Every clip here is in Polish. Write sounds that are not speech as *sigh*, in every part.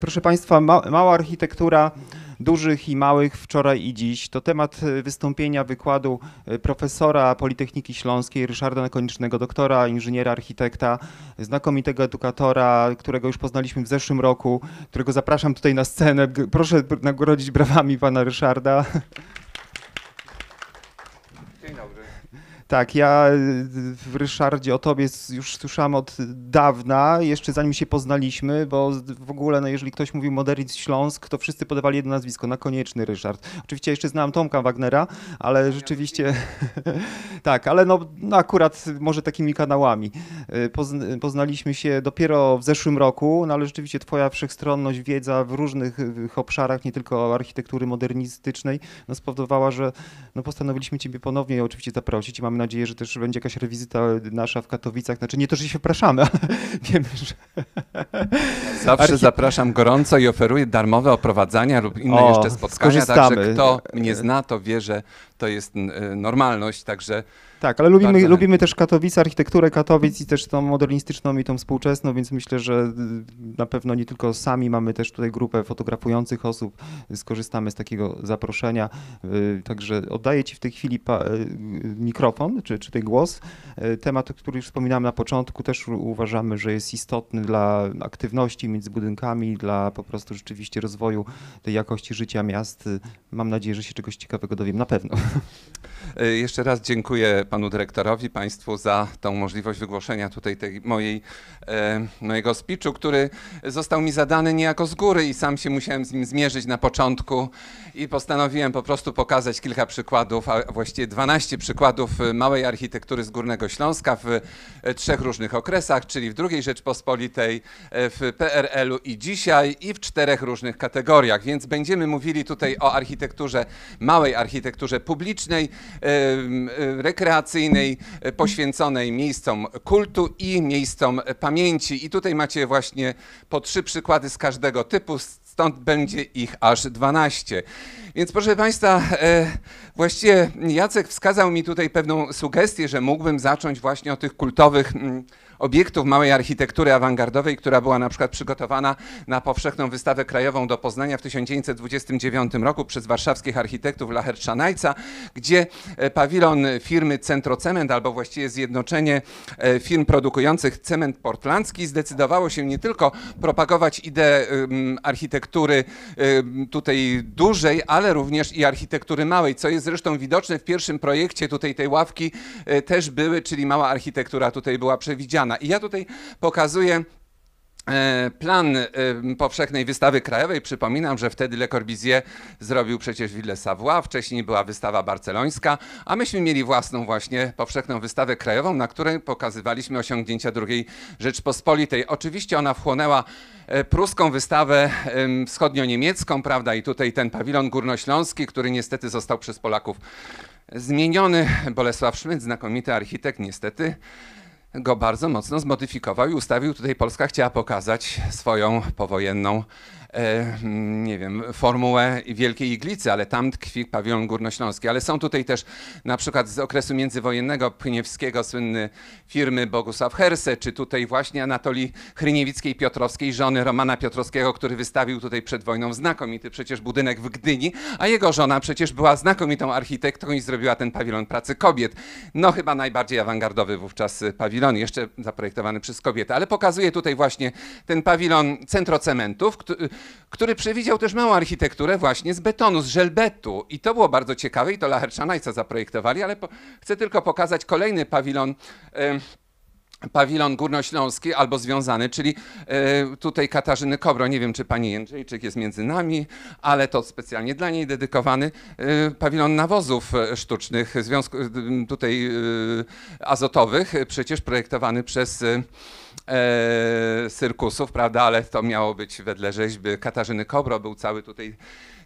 Proszę Państwa, ma, mała architektura dużych i małych wczoraj i dziś. To temat e, wystąpienia, wykładu e, profesora Politechniki Śląskiej Ryszarda Nakonicznego, doktora, inżyniera, architekta, znakomitego edukatora, którego już poznaliśmy w zeszłym roku, którego zapraszam tutaj na scenę. Proszę nagrodzić brawami pana Ryszarda. Tak, ja y, w Ryszardzie o tobie już słyszałem od dawna, jeszcze zanim się poznaliśmy, bo w ogóle, no jeżeli ktoś mówił Modernizm Śląsk, to wszyscy podawali jedno nazwisko, na konieczny Ryszard. Oczywiście jeszcze znałam Tomka Wagnera, ale rzeczywiście, *laughs* tak, ale no, no akurat może takimi kanałami. Y, poznaliśmy się dopiero w zeszłym roku, no ale rzeczywiście twoja wszechstronność, wiedza w różnych y, obszarach, nie tylko architektury modernistycznej, no spowodowała, że no postanowiliśmy ciebie ponownie oczywiście zaprosić i mamy nadzieję, że też będzie jakaś rewizyta nasza w Katowicach. Znaczy nie to, że się wpraszamy, *laughs* ale wiemy, że... Zawsze Archi... zapraszam gorąco i oferuję darmowe oprowadzania lub inne o, jeszcze spotkania. Skorzystamy. Także kto mnie zna, to wie, że to jest y, normalność. Także tak, ale lubimy, lubimy też Katowice, architekturę Katowic i też tą modernistyczną i tą współczesną, więc myślę, że y, na pewno nie tylko sami mamy też tutaj grupę fotografujących osób, skorzystamy z takiego zaproszenia. Y, także oddaję Ci w tej chwili y, mikrofon, czy, czy ten głos. Temat, który już wspominałem na początku, też uważamy, że jest istotny dla aktywności między budynkami, dla po prostu rzeczywiście rozwoju tej jakości życia miast. Mam nadzieję, że się czegoś ciekawego dowiem, na pewno. Jeszcze raz dziękuję panu dyrektorowi, państwu za tą możliwość wygłoszenia tutaj tej mojej, e, mojego speechu, który został mi zadany niejako z góry i sam się musiałem z nim zmierzyć na początku i postanowiłem po prostu pokazać kilka przykładów, a właściwie 12 przykładów małej architektury z Górnego Śląska w e, trzech różnych okresach, czyli w II Rzeczpospolitej, e, w PRL-u i dzisiaj i w czterech różnych kategoriach, więc będziemy mówili tutaj o architekturze, małej architekturze publicznej, rekreacyjnej, E, poświęconej miejscom kultu i miejscom pamięci. I tutaj macie właśnie po trzy przykłady z każdego typu, stąd będzie ich aż 12. Więc proszę Państwa, e, właściwie Jacek wskazał mi tutaj pewną sugestię, że mógłbym zacząć właśnie o tych kultowych mm, obiektów małej architektury awangardowej, która była na przykład przygotowana na powszechną wystawę krajową do Poznania w 1929 roku przez warszawskich architektów Lacherczanajca, gdzie e, pawilon firmy Centrocement albo właściwie zjednoczenie e, firm produkujących cement portlandzki zdecydowało się nie tylko propagować ideę architektury tutaj dużej, ale również i architektury małej, co jest zresztą widoczne w pierwszym projekcie tutaj tej ławki e, też były, czyli mała architektura tutaj była przewidziana. Pana. I ja tutaj pokazuję e, plan e, powszechnej wystawy krajowej. Przypominam, że wtedy Le Corbusier zrobił przecież Ville Savoie, wcześniej była wystawa barcelońska, a myśmy mieli własną właśnie powszechną wystawę krajową, na której pokazywaliśmy osiągnięcia II Rzeczpospolitej. Oczywiście ona wchłonęła e, pruską wystawę wschodnio-niemiecką, prawda, i tutaj ten pawilon górnośląski, który niestety został przez Polaków zmieniony. Bolesław Szmyt, znakomity architekt, niestety go bardzo mocno zmodyfikował i ustawił. Tutaj Polska chciała pokazać swoją powojenną E, nie wiem, formułę Wielkiej Iglicy, ale tam tkwi pawilon górnośląski. Ale są tutaj też na przykład z okresu międzywojennego Pniewskiego słynny firmy Bogusław Herse, czy tutaj właśnie Anatolii Chryniewickiej Piotrowskiej, żony Romana Piotrowskiego, który wystawił tutaj przed wojną znakomity przecież budynek w Gdyni, a jego żona przecież była znakomitą architektką i zrobiła ten pawilon pracy kobiet. No chyba najbardziej awangardowy wówczas pawilon, jeszcze zaprojektowany przez kobietę. ale pokazuje tutaj właśnie ten pawilon Centro Cementów, który przewidział też małą architekturę właśnie z betonu, z żelbetu. I to było bardzo ciekawe i to co zaprojektowali, ale po, chcę tylko pokazać kolejny pawilon. Y pawilon górnośląski albo związany, czyli y, tutaj Katarzyny Kobro, nie wiem czy pani Jędrzejczyk jest między nami, ale to specjalnie dla niej dedykowany y, pawilon nawozów sztucznych, związku, y, tutaj y, azotowych, przecież projektowany przez y, e, cyrkusów, prawda, ale to miało być wedle rzeźby Katarzyny Kobro, był cały tutaj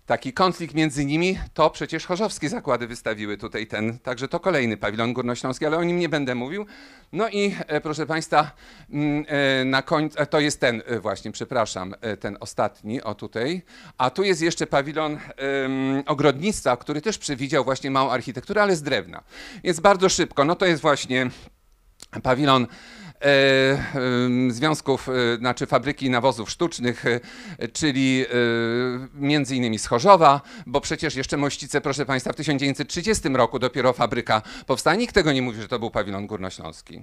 taki konflikt między nimi, to przecież chorzowskie zakłady wystawiły tutaj ten, także to kolejny pawilon górnośląski, ale o nim nie będę mówił. No i e, proszę Państwa, mm, e, na końcu, e, to jest ten właśnie, przepraszam, ten ostatni, o tutaj, a tu jest jeszcze pawilon um, ogrodnictwa, który też przewidział właśnie małą architekturę, ale z drewna. Jest bardzo szybko, no to jest właśnie pawilon E, związków, e, znaczy fabryki nawozów sztucznych, e, czyli między innymi z Chorzowa, bo przecież jeszcze Mościce, proszę Państwa, w 1930 roku dopiero fabryka powstała. Nikt tego nie mówi, że to był pawilon górnośląski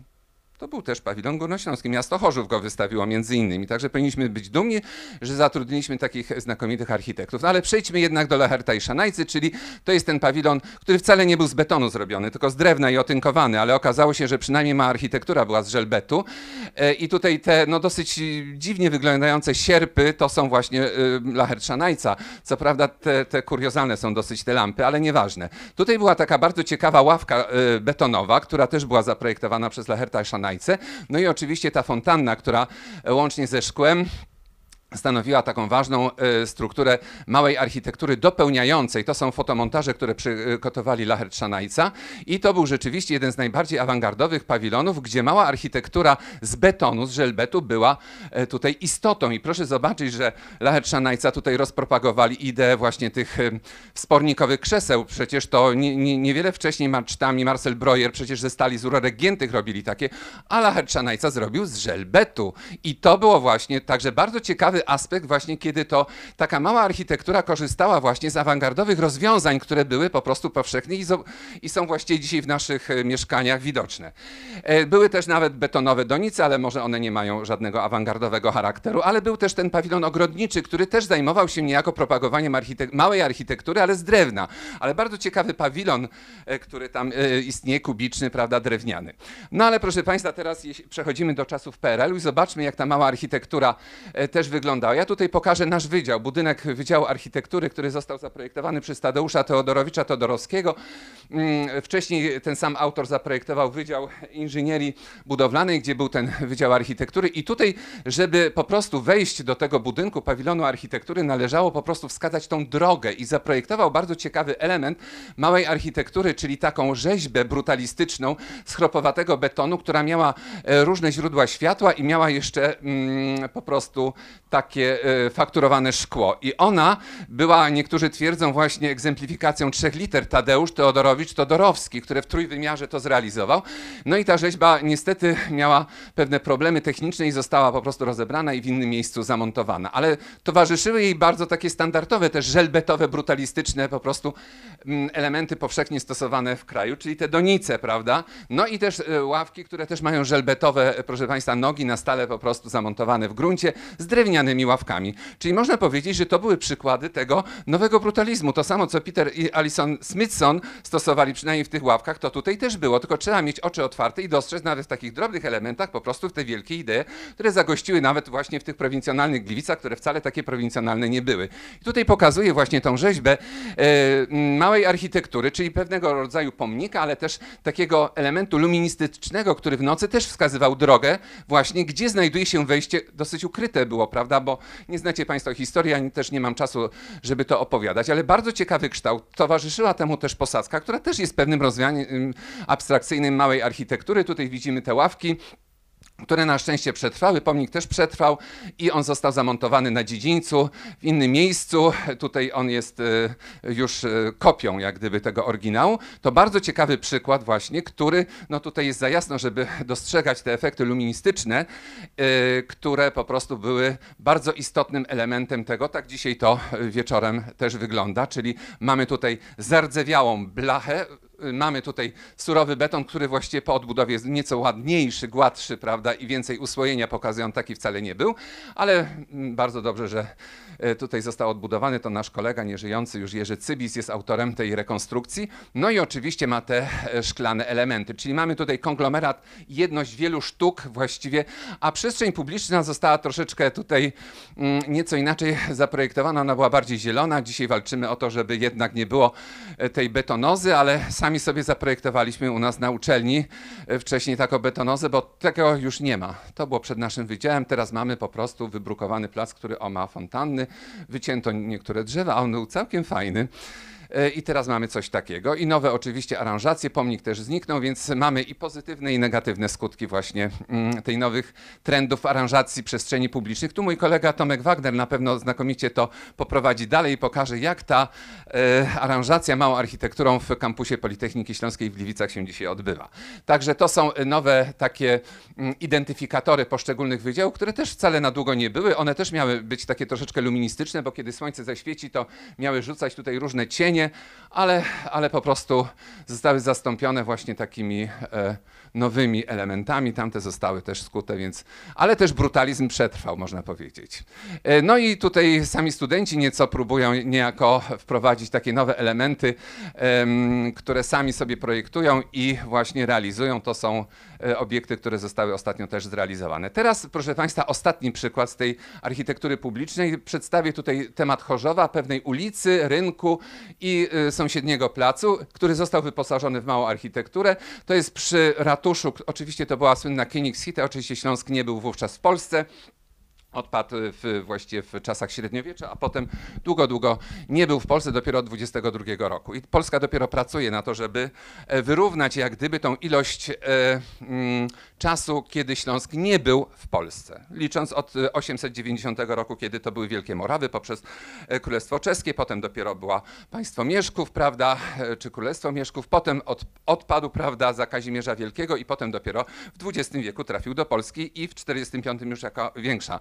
to był też pawilon górnośląski. Miasto Chorzów go wystawiło między innymi. Także powinniśmy być dumni, że zatrudniliśmy takich znakomitych architektów. No ale przejdźmy jednak do Laherta i Szanajcy, czyli to jest ten pawilon, który wcale nie był z betonu zrobiony, tylko z drewna i otynkowany, ale okazało się, że przynajmniej ma architektura była z żelbetu. E, I tutaj te no, dosyć dziwnie wyglądające sierpy to są właśnie e, Lahert Szanajca. Co prawda te, te kuriozalne są dosyć te lampy, ale nieważne. Tutaj była taka bardzo ciekawa ławka e, betonowa, która też była zaprojektowana przez Laherta Szanajca no i oczywiście ta fontanna, która łącznie ze szkłem stanowiła taką ważną y, strukturę małej architektury dopełniającej. To są fotomontaże, które przygotowali Lacher Szanajca i to był rzeczywiście jeden z najbardziej awangardowych pawilonów, gdzie mała architektura z betonu, z żelbetu była e, tutaj istotą. I proszę zobaczyć, że Lacher Szanajca tutaj rozpropagowali ideę właśnie tych y, spornikowych krzeseł. Przecież to niewiele wcześniej marcztami Marcel Breuer przecież ze stali z urorek giętych robili takie, a Lacher Szanajca zrobił z żelbetu. I to było właśnie także bardzo ciekawe ciekawy aspekt właśnie, kiedy to taka mała architektura korzystała właśnie z awangardowych rozwiązań, które były po prostu powszechne i, są właściwie dzisiaj w naszych e, mieszkaniach widoczne. E, były też nawet betonowe donice, ale może one nie mają żadnego awangardowego charakteru, ale był też ten pawilon ogrodniczy, który też zajmował się niejako propagowaniem architek małej architektury, ale z drewna. Ale bardzo ciekawy pawilon, e, który tam istnieje, kubiczny, prawda, drewniany. No ale proszę Państwa, teraz przechodzimy do czasów PRL-u i zobaczmy, jak ta mała architektura też wygląda ja tutaj pokażę nasz wydział, budynek Wydziału Architektury, który został zaprojektowany przez Tadeusza Teodorowicza Todorowskiego. Mm, wcześniej ten sam autor zaprojektował Wydział Inżynierii Budowlanej, gdzie był ten Wydział Architektury. I tutaj, żeby po prostu wejść do tego budynku, pawilonu architektury, należało po prostu wskazać tą drogę i zaprojektował bardzo ciekawy element małej architektury, czyli taką rzeźbę brutalistyczną z chropowatego betonu, która miała e, różne źródła światła i miała jeszcze mm, po prostu tak takie e, fakturowane szkło. I ona była, niektórzy twierdzą, właśnie egzemplifikacją trzech liter Tadeusz Teodorowicz Todorowski, który w trójwymiarze to zrealizował. No i ta rzeźba niestety miała pewne problemy techniczne i została po prostu rozebrana i w innym miejscu zamontowana. Ale towarzyszyły jej bardzo takie standardowe, też żelbetowe, brutalistyczne po prostu mm, elementy powszechnie stosowane w kraju, czyli te donice, prawda? No i też e, ławki, które też mają żelbetowe, e, proszę Państwa, nogi na stale po prostu zamontowane w gruncie z drewnianym ławkami. Czyli można powiedzieć, że to były przykłady tego nowego brutalizmu. To samo, co Peter i Alison Smithson stosowali przynajmniej w tych ławkach, to tutaj też było, tylko trzeba mieć oczy otwarte i dostrzec nawet w takich drobnych elementach po prostu w te wielkie idee, które zagościły nawet właśnie w tych prowincjonalnych Gliwicach, które wcale takie prowincjonalne nie były. I tutaj pokazuję właśnie tą rzeźbę e, małej architektury, czyli pewnego rodzaju pomnika, ale też takiego elementu luministycznego, który w nocy też wskazywał drogę właśnie, gdzie znajduje się wejście, dosyć ukryte było, prawda, bo nie znacie Państwo historii, ani też nie mam czasu, żeby to opowiadać, ale bardzo ciekawy kształt. Towarzyszyła temu też posadzka, która też jest pewnym rozwiązaniem abstrakcyjnym małej architektury. Tutaj widzimy te ławki które na szczęście przetrwały. Pomnik też przetrwał i on został zamontowany na dziedzińcu w innym miejscu. Tutaj on jest y, już y, kopią jak gdyby tego oryginału. To bardzo ciekawy przykład właśnie, który no tutaj jest za jasno, żeby dostrzegać te efekty luministyczne, y, które po prostu były bardzo istotnym elementem tego. Tak dzisiaj to wieczorem też wygląda, czyli mamy tutaj zardzewiałą blachę Y, mamy tutaj surowy beton, który właściwie po odbudowie jest nieco ładniejszy, gładszy, prawda, i więcej usłojenia pokazuje. On taki wcale nie był, ale mm, bardzo dobrze, że y, tutaj został odbudowany. To nasz kolega nieżyjący już Jerzy Cybis jest autorem tej rekonstrukcji. No i oczywiście ma te e, szklane elementy, czyli mamy tutaj konglomerat, jedność wielu sztuk właściwie, a przestrzeń publiczna została troszeczkę tutaj mm, nieco inaczej zaprojektowana. Ona była bardziej zielona. Dzisiaj walczymy o to, żeby jednak nie było e, tej betonozy, ale sam sami sobie zaprojektowaliśmy u nas na uczelni e, wcześniej taką betonozę, bo tego już nie ma. To było przed naszym wydziałem, teraz mamy po prostu wybrukowany plac, który o ma fontanny, wycięto niektóre drzewa, a on był całkiem fajny. E, I teraz mamy coś takiego. I nowe oczywiście aranżacje, pomnik też zniknął, więc mamy i pozytywne, i negatywne skutki właśnie mm, tej nowych trendów aranżacji przestrzeni publicznych. Tu mój kolega Tomek Wagner na pewno znakomicie to poprowadzi dalej i pokaże, jak ta e, aranżacja małą architekturą w kampusie Politechniki Śląskiej w Gliwicach się dzisiaj odbywa. Także to są nowe takie mm, identyfikatory poszczególnych wydziałów, które też wcale na długo nie były. One też miały być takie troszeczkę luministyczne, bo kiedy słońce zaświeci, to miały rzucać tutaj różne cienie, fajnie, ale, ale po prostu zostały zastąpione właśnie takimi e, nowymi elementami. Tamte zostały też skute, więc. Ale też brutalizm przetrwał, można powiedzieć. E, no i tutaj sami studenci nieco próbują niejako wprowadzić takie nowe elementy, e, które sami sobie projektują i właśnie realizują. To są E, obiekty, które zostały ostatnio też zrealizowane. Teraz, proszę Państwa, ostatni przykład z tej architektury publicznej. Przedstawię tutaj temat Chorzowa, pewnej ulicy, rynku i e, sąsiedniego placu, który został wyposażony w małą architekturę. To jest przy ratuszu, oczywiście to była słynna Kenigshitte, oczywiście Śląsk nie był wówczas w Polsce odpadł w, właściwie w czasach średniowiecza, a potem długo, długo nie był w Polsce dopiero od 22 roku. I Polska dopiero pracuje na to, żeby e, wyrównać jak gdyby tą ilość e, mm, czasu, kiedy Śląsk nie był w Polsce. Licząc od 890 e, roku, kiedy to były Wielkie Morawy, poprzez Królestwo Czeskie, potem dopiero była państwo Mieszków, prawda, czy Królestwo Mieszków, potem od, odpadł, prawda, za Kazimierza Wielkiego i potem dopiero w XX wieku trafił do Polski i w 45 już jako większa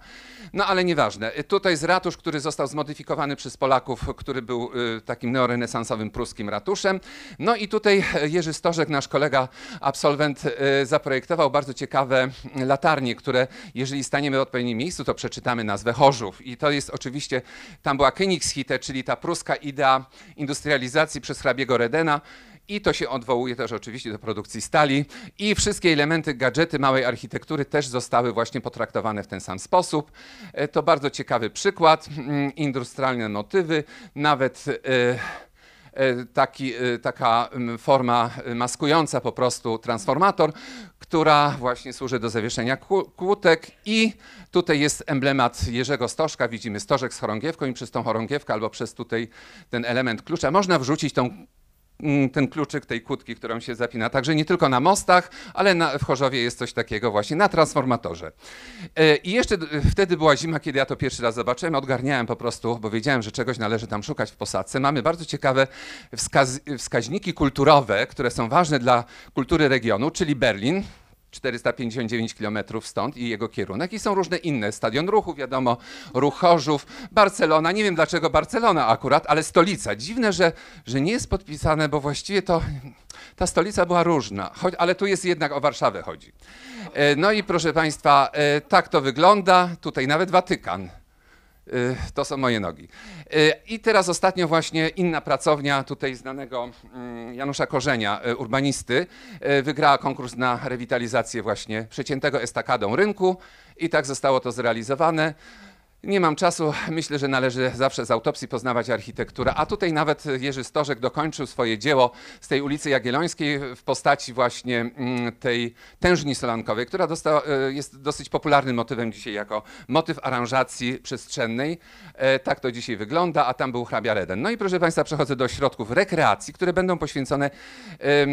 no ale nieważne. Tutaj jest ratusz, który został zmodyfikowany przez Polaków, który był y, takim neorenesansowym pruskim ratuszem. No i tutaj Jerzy Stożek, nasz kolega absolwent, y, zaprojektował bardzo ciekawe latarnie, które jeżeli staniemy w odpowiednim miejscu, to przeczytamy nazwę Chorzów. I to jest oczywiście, tam była Königshite, czyli ta pruska idea industrializacji przez hrabiego Redena, i to się odwołuje też oczywiście do produkcji stali. I wszystkie elementy, gadżety małej architektury też zostały właśnie potraktowane w ten sam sposób. E, to bardzo ciekawy przykład. Mm, industrialne motywy, nawet e, e, taki, taka mm, forma maskująca po prostu transformator, która właśnie służy do zawieszenia kłótek i tutaj jest emblemat Jerzego Stożka, widzimy stożek z chorągiewką i przez tą chorągiewkę albo przez tutaj ten element klucza można wrzucić tą Mm, ten kluczyk tej kłódki, którą się zapina. Także nie tylko na mostach, ale na, w Chorzowie jest coś takiego właśnie, na transformatorze. E, I jeszcze wtedy była zima, kiedy ja to pierwszy raz zobaczyłem, odgarniałem po prostu, bo wiedziałem, że czegoś należy tam szukać w posadce. Mamy bardzo ciekawe wskaz, wskaźniki kulturowe, które są ważne dla kultury regionu, czyli Berlin, 459 km stąd i jego kierunek. I są różne inne. Stadion Ruchu, wiadomo, Ruch Barcelona. Nie wiem dlaczego Barcelona akurat, ale stolica. Dziwne, że, że nie jest podpisane, bo właściwie to ta stolica była różna. Choć, ale tu jest jednak o Warszawę chodzi. E, no i proszę Państwa, e, tak to wygląda. Tutaj nawet Watykan Y, to są moje nogi. Y, I teraz ostatnio właśnie inna pracownia tutaj znanego mm, Janusza Korzenia, y, urbanisty, wygrała konkurs na rewitalizację właśnie przeciętego estakadą rynku i tak zostało to zrealizowane. Nie mam czasu. Myślę, że należy zawsze z autopsji poznawać architekturę. A tutaj nawet Jerzy Stożek dokończył swoje dzieło z tej ulicy Jagiellońskiej w postaci właśnie mm, tej tężni solankowej, która e, jest dosyć popularnym motywem dzisiaj jako motyw aranżacji przestrzennej. E, tak to dzisiaj wygląda, a tam był hrabia Reden. No i proszę Państwa, przechodzę do środków rekreacji, które będą poświęcone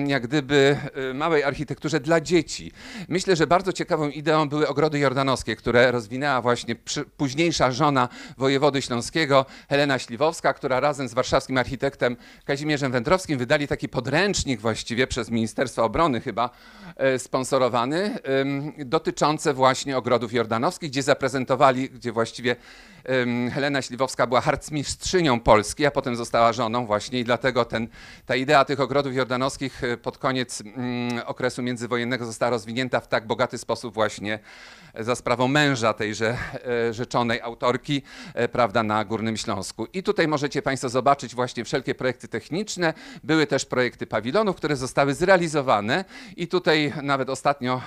jak gdyby e, małej architekturze dla dzieci. Myślę, że bardzo ciekawą ideą były ogrody jordanowskie, które rozwinęła właśnie późniejsza wcześniejsza żona wojewody śląskiego Helena Śliwowska, która razem z warszawskim architektem Kazimierzem Wędrowskim wydali taki podręcznik właściwie przez Ministerstwo Obrony chyba e, sponsorowany, dotyczący właśnie ogrodów jordanowskich, gdzie zaprezentowali, gdzie właściwie Helena Śliwowska była harcmistrzynią Polski, a potem została żoną właśnie i dlatego ten, ta idea tych ogrodów jordanowskich e, pod koniec mm, okresu międzywojennego została rozwinięta w tak bogaty sposób właśnie za sprawą męża tejże e, rzeczonej autorki, e, prawda, na Górnym Śląsku. I tutaj możecie Państwo zobaczyć właśnie wszelkie projekty techniczne. Były też projekty pawilonów, które zostały zrealizowane i tutaj nawet ostatnio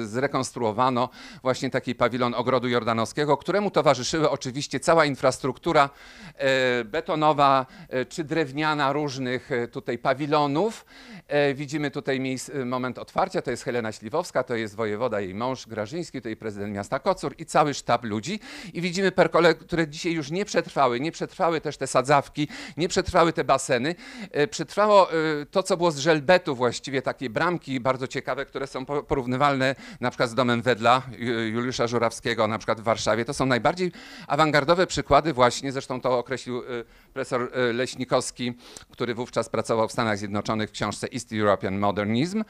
e, zrekonstruowano właśnie taki pawilon Ogrodu Jordanowskiego, któremu towarzyszyły oczywiście cała infrastruktura e, betonowa czy drewniana różnych tutaj pawilonów. Widzimy tutaj moment otwarcia, to jest Helena Śliwowska, to jest wojewoda, jej mąż Grażyński, tutaj prezydent miasta Kocur i cały sztab ludzi. I widzimy perkole, które dzisiaj już nie przetrwały. Nie przetrwały też te sadzawki, nie przetrwały te baseny. E, przetrwało e, to, co było z żelbetu właściwie, takie bramki bardzo ciekawe, które są porównywalne na przykład z domem Wedla Juliusza Żurawskiego na przykład w Warszawie. To są najbardziej awangardowe przykłady właśnie, zresztą to określił e, profesor Leśnikowski, który wówczas pracował w Stanach Zjednoczonych w książce East European Modernism".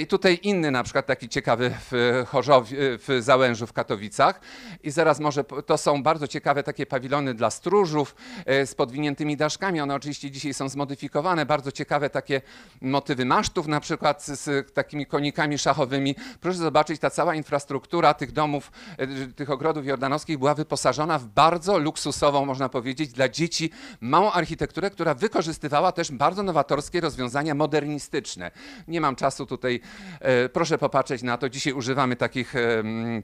I tutaj inny na przykład taki ciekawy w, Chorzowie, w Załężu w Katowicach i zaraz może to to są bardzo ciekawe takie pawilony dla stróżów e, z podwiniętymi daszkami. One oczywiście dzisiaj są zmodyfikowane. Bardzo ciekawe takie motywy masztów na przykład z, z takimi konikami szachowymi. Proszę zobaczyć, ta cała infrastruktura tych domów, e, tych ogrodów jordanowskich była wyposażona w bardzo luksusową, można powiedzieć, dla dzieci małą architekturę, która wykorzystywała też bardzo nowatorskie rozwiązania modernistyczne. Nie mam czasu tutaj, e, proszę popatrzeć na to. Dzisiaj używamy takich,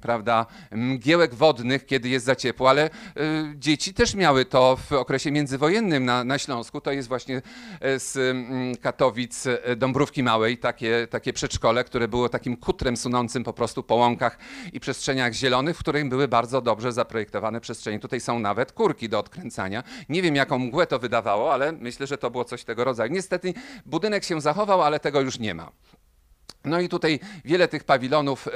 prawda, mgiełek wodnych, kiedy jest zaciemnienie ciepło, ale e, dzieci też miały to w okresie międzywojennym na, na Śląsku. To jest właśnie e, z Katowic e, Dąbrówki Małej, takie, takie przedszkole, które było takim kutrem sunącym po prostu po łąkach i przestrzeniach zielonych, w którym były bardzo dobrze zaprojektowane przestrzenie. Tutaj są nawet kurki do odkręcania. Nie wiem, jaką mgłę to wydawało, ale myślę, że to było coś tego rodzaju. Niestety budynek się zachował, ale tego już nie ma. No i tutaj wiele tych pawilonów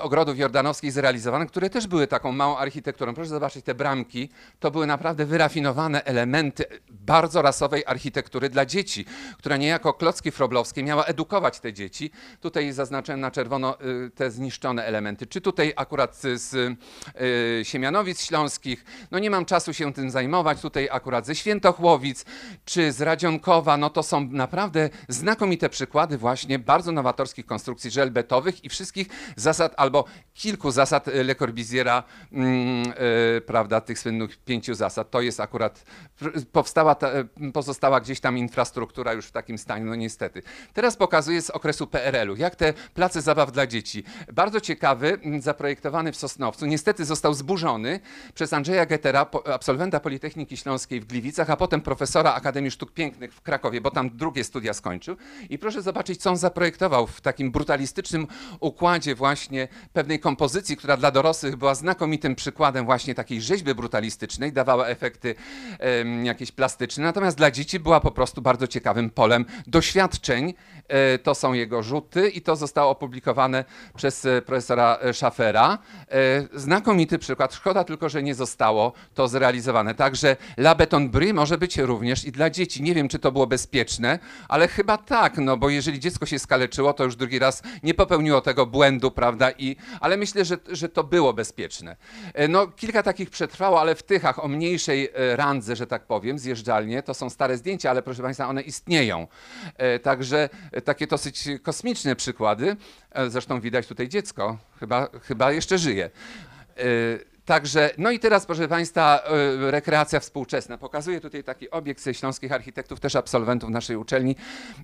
ogrodów jordanowskich zrealizowanych, które też były taką małą architekturą. Proszę zobaczyć te bramki. To były naprawdę wyrafinowane elementy bardzo rasowej architektury dla dzieci, która niejako klocki froblowskie miała edukować te dzieci. Tutaj zaznaczyłem na czerwono y, te zniszczone elementy. Czy tutaj akurat z y, Siemianowic Śląskich, no nie mam czasu się tym zajmować, tutaj akurat ze Świętochłowic, czy z Radzionkowa, no to są naprawdę znakomite przykłady właśnie bardzo nowatorskich konstrukcji żelbetowych i wszystkich zasad albo kilku zasad y, Le Corbusiera, mm, y, prawda, tych słynnych pięciu zasad. To jest akurat, powstała ta, y, pozostała gdzieś tam infrastruktura już w takim stanie, no niestety. Teraz pokazuję z okresu PRL-u, jak te place zabaw dla dzieci. Bardzo ciekawy, mm, zaprojektowany w Sosnowcu, niestety został zburzony przez Andrzeja Getera, absolwenta Politechniki Śląskiej w Gliwicach, a potem profesora Akademii Sztuk Pięknych w Krakowie, bo tam drugie studia skończył. I proszę zobaczyć, co on zaprojektował w takim brutalistycznym układzie właśnie pewnej kompozycji, która dla dorosłych była znakomitym przykładem właśnie takiej rzeźby brutalistycznej, dawała efekty um, jakieś plastyczne, natomiast dla dzieci była po prostu bardzo ciekawym polem doświadczeń. E, to są jego rzuty i to zostało opublikowane przez e, profesora e, Schaffera. E, znakomity przykład, szkoda tylko, że nie zostało to zrealizowane. Także La Beton bry może być również i dla dzieci. Nie wiem, czy to było bezpieczne, ale chyba tak, no bo jeżeli dziecko się skaleczyło, to już drugi raz nie popełniło tego błędu, prawda, i, ale myślę, że, że to było bezpieczne. E, no, kilka takich przetrwało, ale w Tychach o mniejszej e, randze, że tak powiem, zjeżdżalnie, to są stare zdjęcia, ale proszę Państwa, one istnieją. E, także takie dosyć kosmiczne przykłady. Zresztą widać tutaj dziecko, chyba, chyba jeszcze żyje. Także, no i teraz, proszę Państwa, e, rekreacja współczesna. Pokazuję tutaj taki obiekt śląskich architektów, też absolwentów naszej uczelni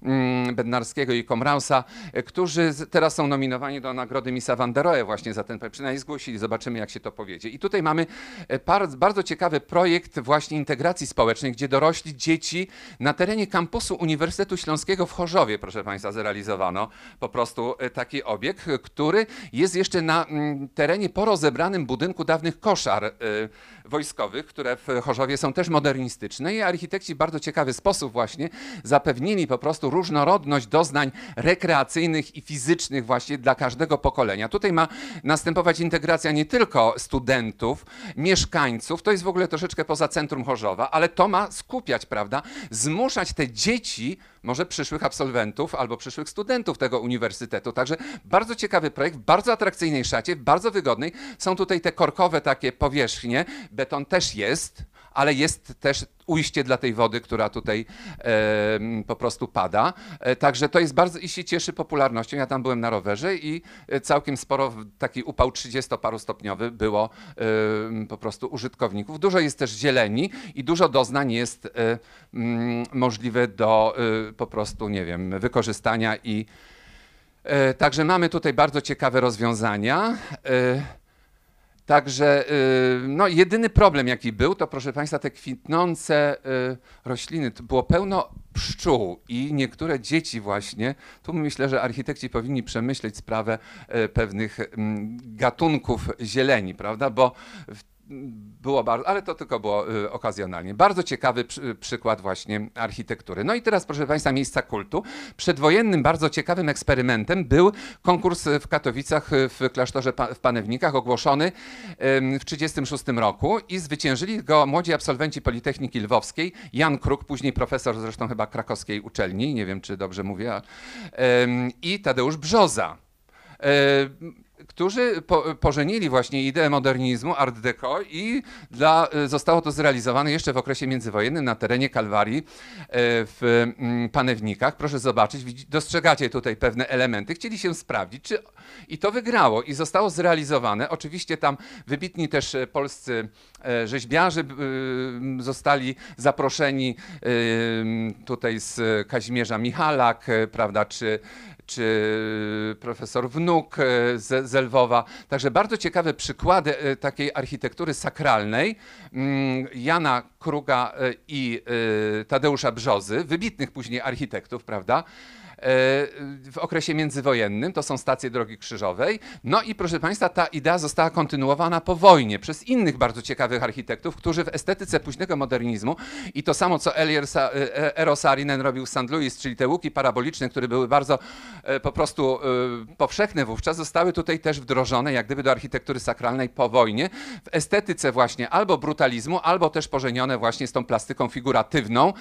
mm, Bednarskiego i Komrausa, e, którzy teraz są nominowani do nagrody Misa van der Rohe właśnie za ten projekt. Przynajmniej zgłosili, zobaczymy jak się to powiedzie. I tutaj mamy e, bardzo ciekawy projekt właśnie integracji społecznej, gdzie dorośli, dzieci na terenie kampusu Uniwersytetu Śląskiego w Chorzowie, proszę Państwa, zrealizowano po prostu taki obiekt, który jest jeszcze na mm, terenie po rozebranym budynku dawnej koszar y, wojskowych, które w Chorzowie są też modernistyczne i architekci w bardzo ciekawy sposób właśnie zapewnili po prostu różnorodność doznań rekreacyjnych i fizycznych właśnie dla każdego pokolenia. Tutaj ma następować integracja nie tylko studentów, mieszkańców, to jest w ogóle troszeczkę poza centrum Chorzowa, ale to ma skupiać, prawda, zmuszać te dzieci, może przyszłych absolwentów albo przyszłych studentów tego uniwersytetu. Także bardzo ciekawy projekt, bardzo atrakcyjnej szacie, bardzo wygodnej. Są tutaj te korkowe takie powierzchnie, Beton też jest, ale jest też ujście dla tej wody, która tutaj e, po prostu pada. E, także to jest bardzo i się cieszy popularnością. Ja tam byłem na rowerze i e, całkiem sporo taki upał 30-parustopniowy było e, po prostu użytkowników. Dużo jest też zieleni i dużo doznań jest e, m, mm, możliwe do e, po prostu, nie wiem, wykorzystania i Także mamy tutaj bardzo ciekawe rozwiązania. Także y, no, jedyny problem, jaki był, to proszę Państwa, te kwitnące y, rośliny. To było pełno pszczół i niektóre dzieci właśnie, tu myślę, że architekci powinni przemyśleć sprawę y, pewnych mm, gatunków zieleni, prawda? Bo w było bardzo, ale to tylko było y, okazjonalnie. Bardzo ciekawy przy, przykład właśnie architektury. No i teraz, proszę Państwa, miejsca kultu. Przedwojennym bardzo ciekawym eksperymentem był konkurs w Katowicach w klasztorze pa, w Panewnikach, ogłoszony w 1936 roku i zwyciężyli go młodzi absolwenci Politechniki Lwowskiej, Jan Kruk, później profesor zresztą chyba krakowskiej uczelni, nie wiem czy dobrze mówię, a, i Tadeusz Brzoza. E, którzy po, pożenili właśnie ideę modernizmu, art deco i dla, e, zostało to zrealizowane jeszcze w okresie międzywojennym na terenie Kalwarii e, w mm, Panewnikach. Proszę zobaczyć, dostrzegacie tutaj pewne elementy. Chcieli się sprawdzić czy, i to wygrało i zostało zrealizowane. Oczywiście tam wybitni też e, polscy rzeźbiarze zostali zaproszeni tutaj z Kazimierza Michalak, prawda, czy czy e, profesor Wnuk z, e, z Lwowa. Także bardzo ciekawe przykłady e, takiej architektury sakralnej mm, Jana Kruga i Tadeusza Brzozy, wybitnych później architektów, prawda? E, w okresie międzywojennym, to są stacje drogi krzyżowej. No i proszę Państwa, ta idea została kontynuowana po wojnie przez innych bardzo ciekawych architektów, którzy w estetyce późnego modernizmu i to samo, co Elier Eero e, Saarinen robił w St. Louis, czyli te łuki paraboliczne, które były bardzo e, po prostu powszechne wówczas, zostały tutaj też wdrożone jak gdyby do architektury sakralnej po wojnie w estetyce właśnie albo brutalizmu, albo też pożenione właśnie z tą plastyką figuratywną,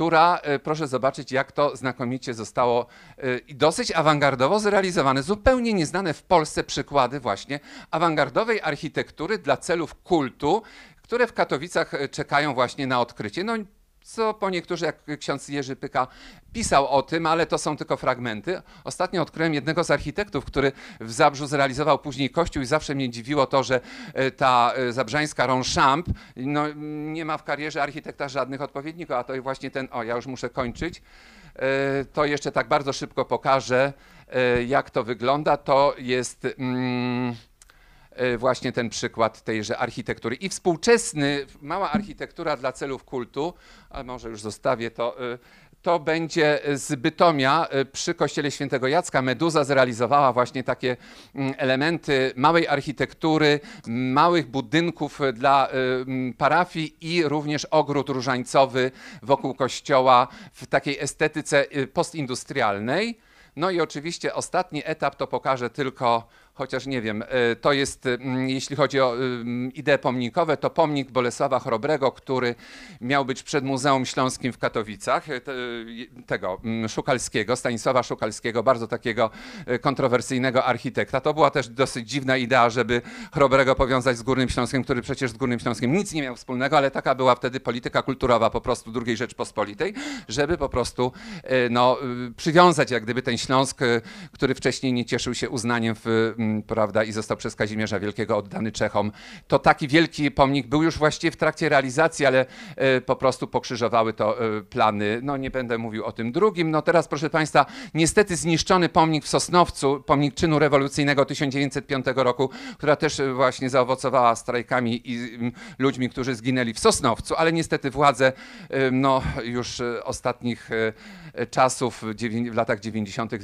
która, e, proszę zobaczyć, jak to znakomicie zostało e, i dosyć awangardowo zrealizowane. Zupełnie nieznane w Polsce przykłady właśnie awangardowej architektury dla celów kultu, które w Katowicach e, czekają właśnie na odkrycie. No co po niektórzy, jak ksiądz Jerzy Pyka, pisał o tym, ale to są tylko fragmenty. Ostatnio odkryłem jednego z architektów, który w Zabrzu zrealizował później kościół i zawsze mnie dziwiło to, że e, ta e, zabrzańska Ronchamp, no, nie ma w karierze architekta żadnych odpowiedników, a to właśnie ten, o ja już muszę kończyć, e, to jeszcze tak bardzo szybko pokażę, jak to wygląda. To jest... Mm, E, właśnie ten przykład tejże architektury. I współczesny, mała architektura dla celów kultu, może już zostawię to, e, to będzie z Bytomia e, przy kościele świętego Jacka. Meduza zrealizowała właśnie takie mm, elementy małej architektury, małych budynków dla parafii i również ogród różańcowy wokół kościoła w takiej estetyce postindustrialnej. No i oczywiście ostatni etap to pokażę tylko chociaż nie wiem, e, to jest, jeśli chodzi o idee pomnikowe, to pomnik Bolesława Chrobrego, który miał być przed Muzeum Śląskim w Katowicach, e, tego Szukalskiego, Stanisława Szukalskiego, bardzo takiego e, kontrowersyjnego architekta. To była też dosyć dziwna idea, żeby Chrobrego powiązać z Górnym Śląskiem, który przecież z Górnym Śląskiem nic nie miał wspólnego, ale taka była wtedy polityka kulturowa po prostu II Rzeczpospolitej, żeby po prostu no, przywiązać jak gdyby ten Śląsk, który wcześniej nie cieszył się uznaniem w prawda, i został przez Kazimierza Wielkiego oddany Czechom. To taki wielki pomnik był już właściwie w trakcie realizacji, ale e, po prostu pokrzyżowały to e, plany. No nie będę mówił o tym drugim. No teraz, proszę Państwa, niestety zniszczony pomnik w Sosnowcu, pomnik czynu rewolucyjnego 1905 roku, która też e, właśnie zaowocowała strajkami i ludźmi, którzy zginęli w Sosnowcu, ale niestety władze no, już ostatnich E, czasów w latach 90. E,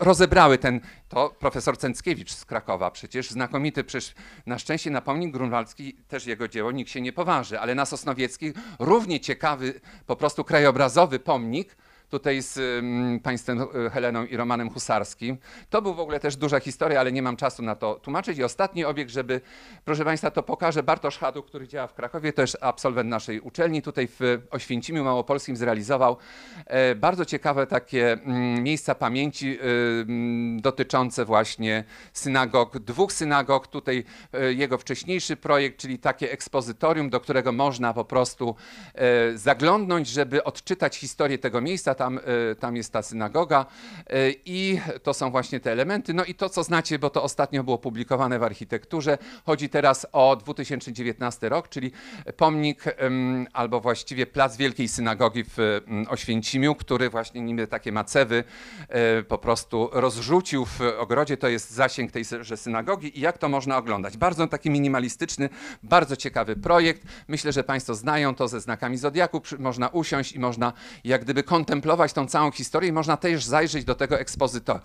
rozebrały ten, to profesor Cęckiewicz z Krakowa przecież, znakomity, przecież na szczęście na pomnik grunwaldzki też jego dzieło nikt się nie poważy, ale na Sosnowieckiej równie ciekawy, po prostu krajobrazowy pomnik, tutaj z państwem e, Heleną i Romanem Husarskim. To był w ogóle też duża historia, ale nie mam czasu na to tłumaczyć. I ostatni obieg, żeby, proszę państwa, to pokażę. Bartosz Hadu, który działa w Krakowie, też absolwent naszej uczelni, tutaj w Oświęcimiu Małopolskim zrealizował e, bardzo ciekawe takie mm, miejsca pamięci e, mm, dotyczące właśnie synagog, dwóch synagog. Tutaj jego wcześniejszy projekt, czyli takie ekspozytorium, do którego można po prostu zaglądnąć, żeby odczytać historię tego miejsca tam, e, tam jest ta synagoga e, i to są właśnie te elementy. No i to, co znacie, bo to ostatnio było publikowane w architekturze, chodzi teraz o 2019 rok, czyli pomnik albo właściwie plac Wielkiej Synagogi w Oświęcimiu, który właśnie niby takie macewy e, po prostu rozrzucił w ogrodzie. To jest zasięg tejże synagogi i jak to można oglądać. Bardzo taki minimalistyczny, bardzo ciekawy projekt. Myślę, że Państwo znają to ze znakami Zodiaku. Można usiąść i można jak gdyby kontemplować skontemplować tą całą historię i można też zajrzeć do tego ekspozytora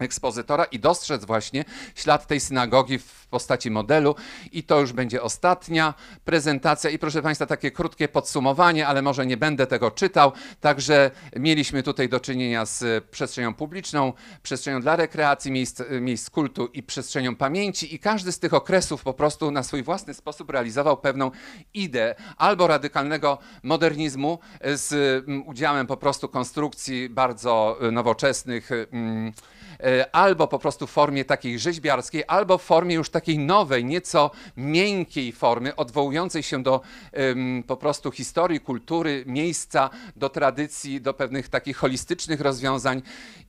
ekspozytora i dostrzec właśnie ślad tej synagogi w postaci modelu. I to już będzie ostatnia prezentacja. I proszę Państwa, takie krótkie podsumowanie, ale może nie będę tego czytał. Także mieliśmy tutaj do czynienia z przestrzenią publiczną, przestrzenią dla rekreacji, miejsc, miejsc kultu i przestrzenią pamięci. I każdy z tych okresów po prostu na swój własny sposób realizował pewną ideę albo radykalnego modernizmu z mm, udziałem po prostu konstrukcji bardzo y, nowoczesnych, mm, E, albo po prostu w formie takiej rzeźbiarskiej, albo w formie już takiej nowej, nieco miękkiej formy, odwołującej się do po prostu historii, kultury, miejsca, do tradycji, do pewnych takich holistycznych rozwiązań.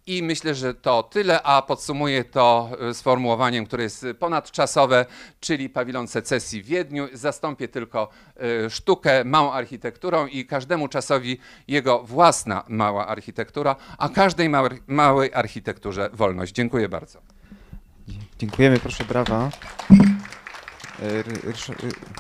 I myślę, że to tyle, a podsumuję to e, sformułowaniem, które jest ponadczasowe, czyli pawilon secesji w Wiedniu. Zastąpię tylko e, sztukę małą architekturą i każdemu czasowi jego własna mała architektura, a każdej małej architekturze w wolność. Dziękuję bardzo. Dziękujemy, proszę, brawa.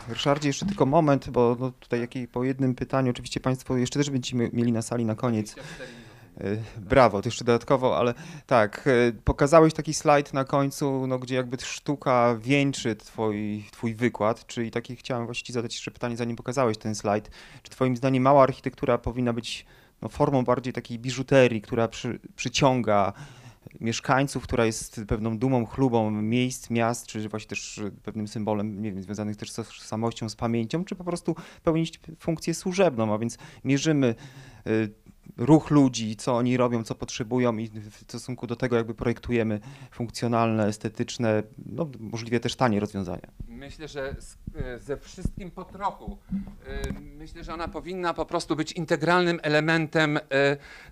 E, Ryszardzie, jeszcze tylko moment, bo no tutaj po jednym pytaniu, oczywiście Państwo jeszcze też będziemy mieli na sali na koniec. E, brawo, to jeszcze dodatkowo, ale tak, e, pokazałeś taki slajd na końcu, no, gdzie jakby sztuka wieńczy twój, twój wykład, czyli taki chciałem właściwie zadać jeszcze pytanie, zanim pokazałeś ten slajd. Czy twoim zdaniem mała architektura powinna być no, formą bardziej takiej biżuterii, która przy, przyciąga mieszkańców, która jest pewną dumą, chlubą miejsc, miast, czy właśnie też pewnym symbolem, nie wiem, związanych też z tożsamością, z pamięcią, czy po prostu pełnić funkcję służebną, a więc mierzymy y, ruch ludzi, co oni robią, co potrzebują i w stosunku do tego jakby projektujemy funkcjonalne, estetyczne, no, możliwie też tanie rozwiązania. Myślę, że z, e, ze wszystkim po trochu. E, myślę, że ona powinna po prostu być integralnym elementem e,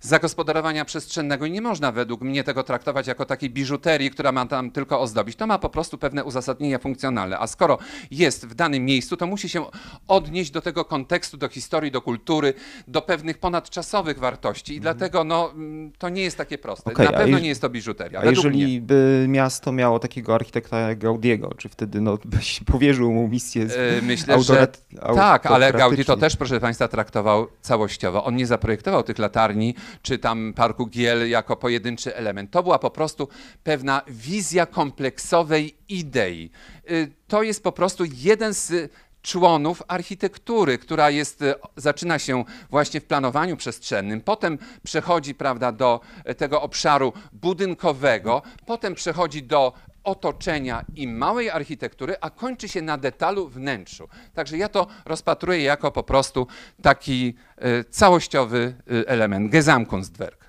zagospodarowania przestrzennego i nie można według mnie tego traktować jako takiej biżuterii, która ma tam tylko ozdobić. To ma po prostu pewne uzasadnienia funkcjonalne, a skoro jest w danym miejscu, to musi się odnieść do tego kontekstu, do historii, do kultury, do pewnych ponadczasowych wartości, wartości i mhm. dlatego no, mm, to nie jest takie proste. Okay, Na pewno nie jest to biżuteria. A jeżeli mnie. by miasto miało takiego architekta jak Gaudiego, czy wtedy no, *laughs* byś powierzył mu misję yy, Myślę, autorat... że tak, ale Gaudi to też, proszę Państwa, traktował całościowo. On nie zaprojektował tych latarni czy tam parku Giel jako pojedynczy element. To była po prostu pewna wizja kompleksowej idei. Y, to jest po prostu jeden z członów architektury, która jest, e, zaczyna się właśnie w planowaniu przestrzennym, potem przechodzi prawda, do tego obszaru budynkowego, potem przechodzi do otoczenia i małej architektury, a kończy się na detalu wnętrzu. Także ja to rozpatruję jako po prostu taki e, całościowy e, element, Gesamtkunstwerk.